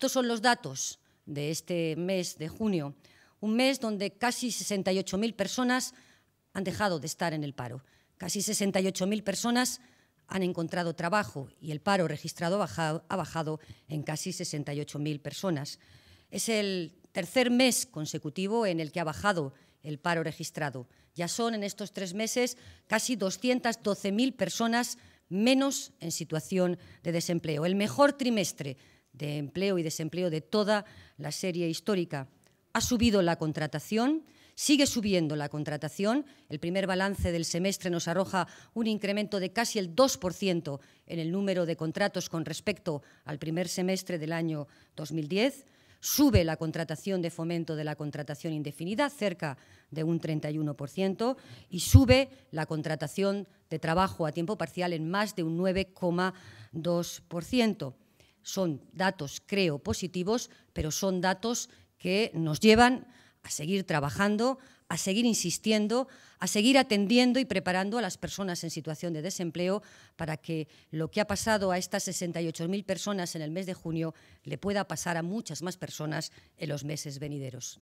Estos son los datos de este mes de junio, un mes donde casi 68.000 personas han dejado de estar en el paro. Casi 68.000 personas han encontrado trabajo y el paro registrado ha bajado, en casi 68.000 personas. Es el tercer mes consecutivo en el que ha bajado el paro registrado. Ya son en estos tres meses casi 212.000 personas menos en situación de desempleo. El mejor trimestre de empleo y desempleo de toda la serie histórica. Ha subido la contratación, sigue subiendo la contratación. El primer balance del semestre nos arroja un incremento de casi el 2% en el número de contratos con respecto al primer semestre del año 2010. Sube la contratación de fomento de la contratación indefinida, cerca de un 31%, y sube la contratación de trabajo a tiempo parcial en más de un 9,2%. Son datos, creo, positivos, pero son datos que nos llevan a seguir trabajando, a seguir insistiendo, a seguir atendiendo y preparando a las personas en situación de desempleo para que lo que ha pasado a estas 68.000 personas en el mes de junio le pueda pasar a muchas más personas en los meses venideros.